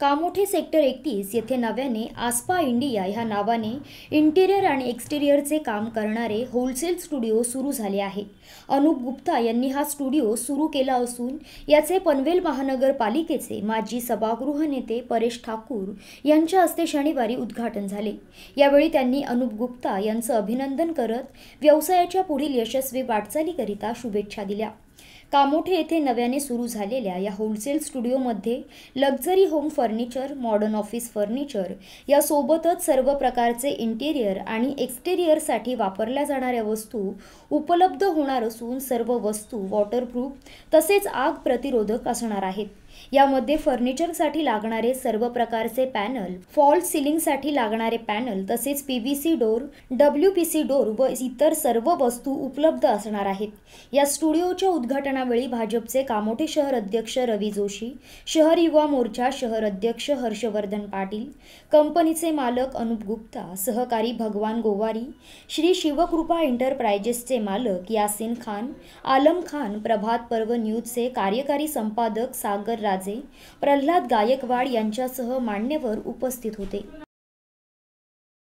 कामोठे sector एकतीस येथे नव्याने आस्पा इंडिया ह्या नावाने इंटिरियर आणि एक्सटिरियरचे काम करणारे होलसेल स्टुडिओ सुरू झाले आहे अनुप गुप्ता यांनी हा स्टुडिओ सुरू केला असून याचे पनवेल महानगरपालिकेचे माजी सभागृह नेते परेश ठाकूर यांच्या हस्ते शनिवारी उद्घाटन झाले यावेळी त्यांनी अनुप गुप्ता यांचं अभिनंदन करत व्यवसायाच्या पुढील यशस्वी वाटचालीकरिता शुभेच्छा दिल्या कामोठे येथे नव्याने सुरू झालेल्या या होलसेल स्टुडिओमध्ये luxury home furniture modern office furniture या सोबतच सर्व प्रकारचे इंटेरियर आणि एक्स्टेरियरसाठी वापरल्या जाणाऱ्या वस्तू उपलब्ध होणार असून सर्व वस्तू वॉटरप्रूफ तसेच आग प्रतिरोधक असणार आहेत यामध्ये फर्निचरसाठी लागणारे सर्व प्रकारचे पॅनल फॉल सिलिंगसाठी लागणारे पॅनल तसेच P V C door W P C door व इतर सर्व वस्तू उपलब्ध असणार आहेत या स्टुडिओच्या उद्घाटन उद्घाटनावेळी भाजपचे कामोठे शहर अध्यक्ष रवी जोशी शहर युवा मोर्चा शहर अध्यक्ष हर्षवर्धन पाटील कंपनीचे मालक अनुप गुप्ता सहकारी भगवान गोवारी श्री शिवकृपा एंटरप्रायजेसचे मालक यासिन खान आलम खान प्रभात पर्व न्यूजचे कार्यकारी संपादक सागर राजे प्रल्हाद गायकवाड यांच्यासह मान्यवर उपस्थित होते